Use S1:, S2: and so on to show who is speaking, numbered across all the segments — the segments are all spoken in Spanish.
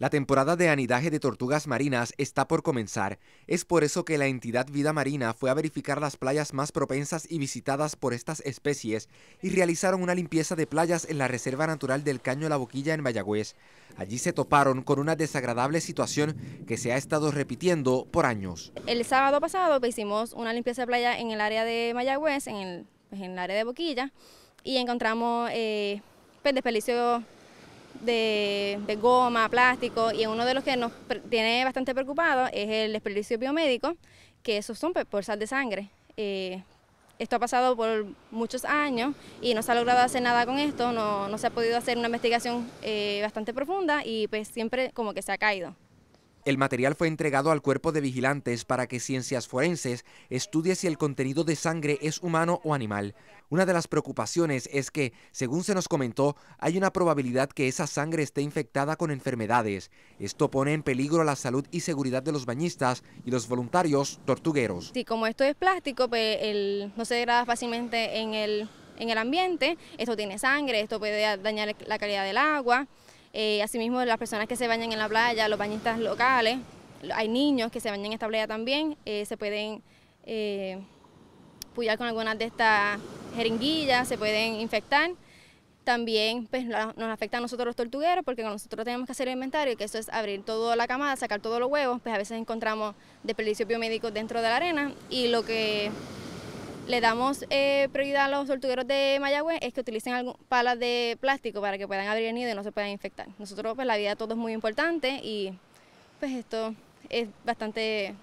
S1: La temporada de anidaje de tortugas marinas está por comenzar. Es por eso que la entidad Vida Marina fue a verificar las playas más propensas y visitadas por estas especies y realizaron una limpieza de playas en la Reserva Natural del Caño La Boquilla en Mayagüez. Allí se toparon con una desagradable situación que se ha estado repitiendo por años.
S2: El sábado pasado hicimos una limpieza de playa en el área de Mayagüez, en el, área de Boquilla, y encontramos eh, pues, de, goma, plástico, y uno de los que nos tiene bastante preocupado es el desperdicio biomédico, que esos son por sal de sangre. Eh, esto ha pasado por muchos años y no se ha logrado hacer nada con esto, no, se ha podido hacer una investigación eh, bastante profunda y pues siempre como que se ha caído.
S1: El material fue entregado al cuerpo de vigilantes para que ciencias forenses estudie si el contenido de sangre es humano o animal. Una de las preocupaciones es que, según se nos comentó, hay una probabilidad que esa sangre esté infectada con enfermedades. Esto pone en peligro la salud y seguridad de los bañistas y los voluntarios tortugueros.
S2: Y como esto es plástico, pues, no se degrada fácilmente en el, en el ambiente. Esto tiene sangre, esto puede dañar la calidad del agua. Eh, asimismo, las personas que se bañan en la playa, los bañistas locales, hay niños que se bañan en esta playa también, eh, se pueden eh, puyar con algunas de estas jeringuillas, se pueden infectar. También pues, nos afecta a nosotros los tortugueros porque nosotros tenemos que hacer el inventario, que eso es abrir toda la camada, sacar todos los huevos, pues a veces encontramos desperdicios biomédicos dentro de la arena y lo que le damos eh, prioridad a los tortugueros de Mayagüez es que utilicen palas de plástico para que puedan abrir el nido y no se puedan infectar. Nosotros, pues la vida de todos es muy importante y pues esto es bastante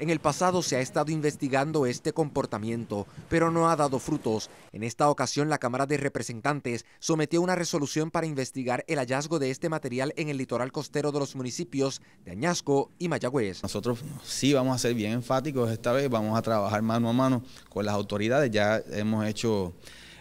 S1: en el pasado se ha estado investigando este comportamiento, pero no ha dado frutos. En esta ocasión, la Cámara de Representantes sometió una resolución para investigar el hallazgo de este
S3: material en el litoral costero de los municipios de Añasco y Mayagüez. Nosotros sí vamos a ser bien enfáticos esta vez, vamos a trabajar mano a mano con las autoridades, ya hemos hecho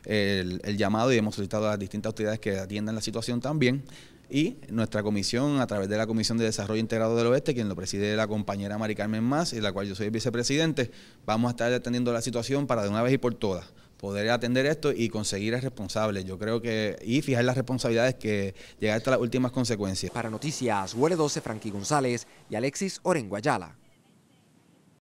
S3: el, llamado y hemos solicitado a las distintas autoridades que atiendan la situación también y nuestra comisión, a través de la Comisión de Desarrollo Integrado del Oeste, quien lo preside la compañera Mari Carmen Más, y la cual yo soy el vicepresidente, vamos a estar atendiendo la situación para de una vez y por todas poder atender esto y conseguir a responsable. Yo creo que, y fijar las responsabilidades que llegar hasta las últimas consecuencias. Para Noticias, Huele 12, Frankie González y Alexis Orenguayala.